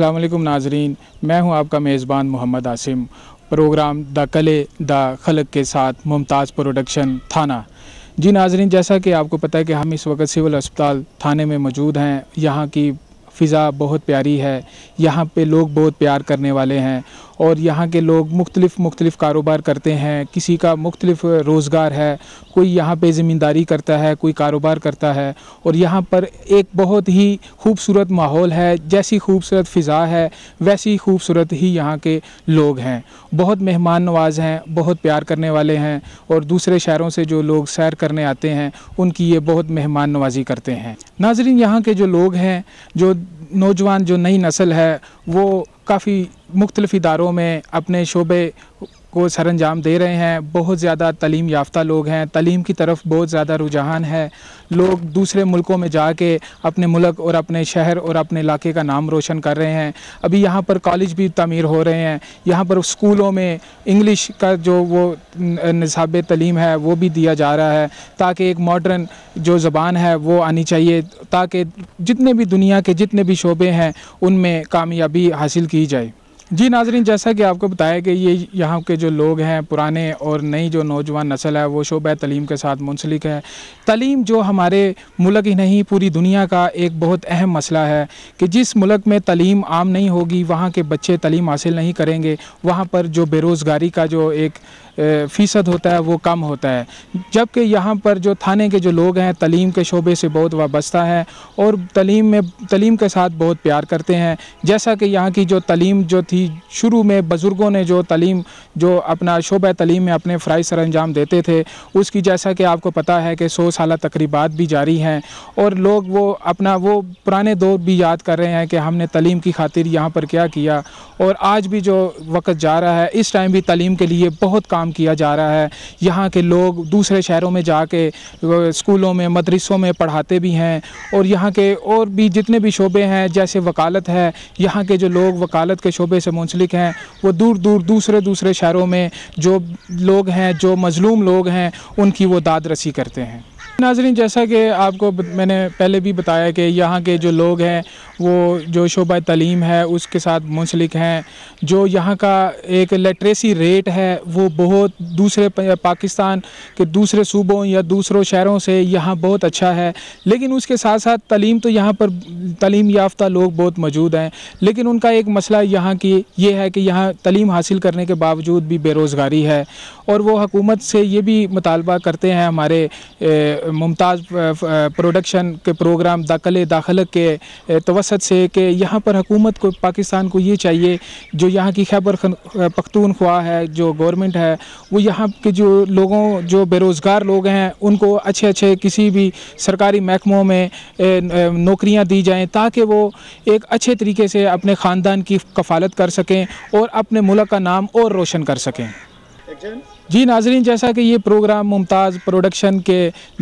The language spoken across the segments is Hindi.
अल्लाम नाजरीन मैं हूं आपका मेज़बान मोहम्मद आसिम प्रोग्राम द कले द खलक के साथ मुमताज़ प्रोडक्शन थाना जी नाजरीन जैसा कि आपको पता है कि हम इस वक्त सिविल अस्पताल थाने में मौजूद हैं यहाँ की फ़िज़ा बहुत प्यारी है यहाँ पे लोग बहुत प्यार करने वाले हैं और यहाँ के लोग मुख्तलिफ़ मुख्तलिफ़ कारोबार करते हैं किसी का मुख्तलिफ़ रोज़गार है कोई यहाँ पे ज़मींदारी करता है कोई कारोबार करता है और यहाँ पर एक बहुत ही खूबसूरत माहौल है जैसी खूबसूरत फ़िज़ा है वैसी खूबसूरत ही यहाँ के लोग हैं बहुत मेहमान नवाज हैं बहुत प्यार करने वाले हैं और दूसरे शहरों से जो लोग सैर करने आते हैं उनकी ये बहुत मेहमान नवाजी करते हैं नाजरीन यहाँ के जो लोग हैं जो नौजवान जो नई नस्ल है वो काफ़ी मुख्तलिफ इदारों में अपने शोबे को सर अंजाम दे रहे हैं बहुत ज़्यादा तलीम याफ्ता लोग हैं तलीम की तरफ बहुत ज़्यादा रुझान है लोग दूसरे मुल्कों में जा के अपने मुल्क और अपने शहर और अपने इलाके का नाम रोशन कर रहे हैं अभी यहाँ पर कॉलेज भी तमीर हो रहे हैं यहाँ पर स्कूलों में इंग्लिश का जो वो नसाब तलीम है वो भी दिया जा रहा है ताकि एक मॉडर्न जो ज़बान है वो आनी चाहिए ताकि जितने भी दुनिया के जितने भी शोबे हैं उनमें कामयाबी हासिल की जाए जी नाजरीन जैसा कि आपको बताया कि ये यहाँ के जो लोग हैं पुराने और नई जो नौजवान नस्ल है वो शोब तलीम के साथ मुंसलिक है तलीम जो हमारे मुल्क ही नहीं पूरी दुनिया का एक बहुत अहम मसला है कि जिस मुल्क में तलीम आम नहीं होगी वहाँ के बच्चे तलीम हासिल नहीं करेंगे वहाँ पर जो बेरोज़गारी का जो एक फ़ीसद होता है वो कम होता है जबकि यहाँ पर जो थाने के जो लोग हैं तलीम के शोबे से बहुत वाबस्ता हैं और तलीम में तलीम के साथ बहुत प्यार करते हैं जैसा कि यहाँ की जो तलीम जो थी शुरू में बुज़ुर्गों ने जो तलीम जो अपना शोब तलीम में अपने फ़्राई सर अंजाम देते थे उसकी जैसा कि आपको पता है कि सौ साल तकरीबात भी जारी हैं और लोग वो अपना वो पुराने दौर भी याद कर रहे हैं कि हमने तलीम की खातिर यहाँ पर क्या किया और आज भी जो वक्त जा रहा है इस टाइम भी तलीम के लिए बहुत काम काम किया जा रहा है यहाँ के लोग दूसरे शहरों में जाके स्कूलों में मदरसों में पढ़ाते भी हैं और यहाँ के और भी जितने भी शोबे हैं जैसे वकालत है यहाँ के जो लोग वकालत के शोबे से मुंसलिक हैं वो दूर दूर दूसरे दूसरे शहरों में जो लोग हैं जो मज़लूम लोग हैं उनकी वो दाद रसी करते हैं नाजरीन जैसा कि आपको मैंने पहले भी बताया कि यहाँ के जो लोग हैं वो जो शोबा तलीम है उसके साथ मुंसलिक हैं जो यहाँ का एक लिटरेसी रेट है वो बहुत दूसरे पाकिस्तान के दूसरे सूबों या दूसरों शहरों से यहाँ बहुत अच्छा है लेकिन उसके साथ साथ तलीम तो यहाँ पर तलीम याफ्ता लोग बहुत मौजूद हैं लेकिन उनका एक मसला यहाँ की ये है कि यहाँ तलीम हासिल करने के बावजूद भी बेरोज़गारी है और वो हकूमत से ये भी मुतालबा करते हैं हमारे मुमताज़ प्रोडक्शन के प्रोग्राम दाखिल दाखिल के तवसत से कि यहाँ पर हुकूमत को पाकिस्तान को ये चाहिए जो यहाँ की खैबर पख्तूनख्वा है जो गवर्नमेंट है वो यहाँ के जो लोगों जो बेरोज़गार लोग हैं उनको अच्छे अच्छे किसी भी सरकारी महकमों में नौकरियाँ दी जाएँ ताकि वो एक अच्छे तरीके से अपने ख़ानदान की कफालत कर सकें और अपने मुल्क का नाम और रोशन कर सकें जी नाजरीन जैसा कि ये प्रोग्राम मुमताज़ प्रोडक्शन के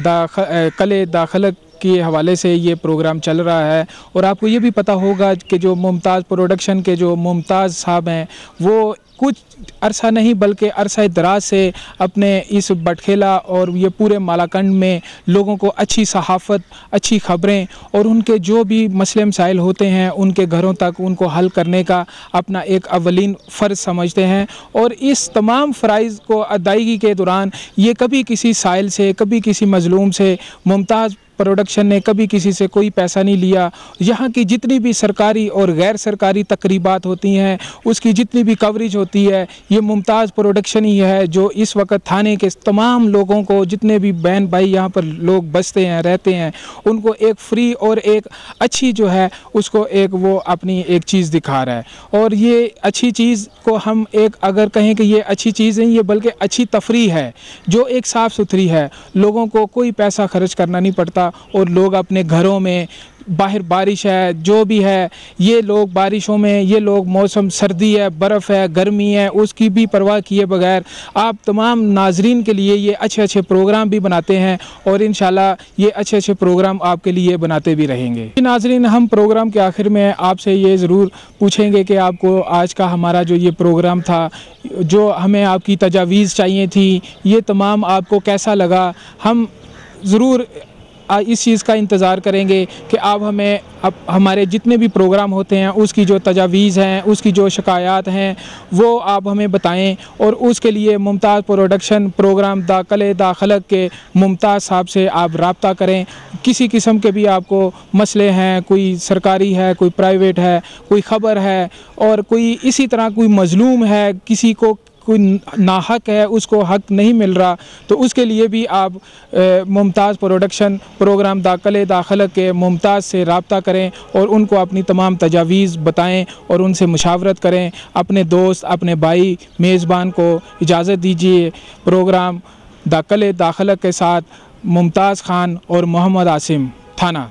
दाख कले दाखलक के हवाले से ये प्रोग्राम चल रहा है और आपको ये भी पता होगा कि जो मुमताज़ प्रोडक्शन के जो मुमताज़ साहब हैं वो कुछ अरसा नहीं बल्कि अरसा दराज से अपने इस बटखेला और ये पूरे मालाकंड में लोगों को अच्छी सहाफ़त अच्छी ख़बरें और उनके जो भी मसले मसाइल होते हैं उनके घरों तक उनको हल करने का अपना एक अवलिन फ़र्ज़ समझते हैं और इस तमाम फ़रज़ को अदायगी के दौरान ये कभी किसी साइल से कभी किसी मज़लूम से मुमताज़ प्रोडक्शन ने कभी किसी से कोई पैसा नहीं लिया यहाँ की जितनी भी सरकारी और गैर सरकारी तकरीबात होती हैं उसकी जितनी भी कवरेज होती है ये मुमताज़ प्रोडक्शन ही है जो इस वक्त थाने के तमाम लोगों को जितने भी बहन भाई यहाँ पर लोग बसते हैं रहते हैं उनको एक फ्री और एक अच्छी जो है उसको एक वो अपनी एक चीज़ दिखा रहा है और ये अच्छी चीज़ को हम एक अगर कहें कि ये अच्छी चीज़ नहीं ये बल्कि अच्छी तफरी है जो एक साफ़ सुथरी है लोगों को कोई पैसा खर्च करना नहीं पड़ता और लोग अपने घरों में बाहर बारिश है जो भी है ये लोग बारिशों में ये लोग मौसम सर्दी है बर्फ़ है गर्मी है उसकी भी परवाह किए बगैर आप तमाम नाजरीन के लिए ये अच्छे अच्छे प्रोग्राम भी बनाते हैं और इन ये अच्छे अच्छे प्रोग्राम आपके लिए बनाते भी रहेंगे नाजरीन हम प्रोग्राम के आखिर में आपसे ये ज़रूर पूछेंगे कि आपको आज का हमारा जो ये प्रोग्राम था जो हमें आपकी तजावीज़ चाहिए थी ये तमाम आपको कैसा लगा हम ज़रूर इस चीज़ का इंतज़ार करेंगे कि आप हमें अब हमारे जितने भी प्रोग्राम होते हैं उसकी जो तजावीज़ हैं उसकी जो शिकायत हैं वो आप हमें बताएं और उसके लिए मुमताज़ प्रोडक्शन प्रोग्राम दाखले दाखलक के मुमताज़ साहब से आप रबता करें किसी किस्म के भी आपको मसले हैं कोई सरकारी है कोई प्राइवेट है कोई ख़बर है और कोई इसी तरह कोई मजलूम है किसी को कोई नाहक है उसको हक नहीं मिल रहा तो उसके लिए भी आप मुमताज़ प्रोडक्शन प्रोग्राम दाखिल दाखिल के मुमताज़ से रबता करें और उनको अपनी तमाम तजावीज़ बताएँ और उनसे मुशावरत करें अपने दोस्त अपने भाई मेज़बान को इजाज़त दीजिए प्रोग्राम दाखिल दाखिल के साथ मुमताज़ ख़ान और मोहम्मद आसिम थाना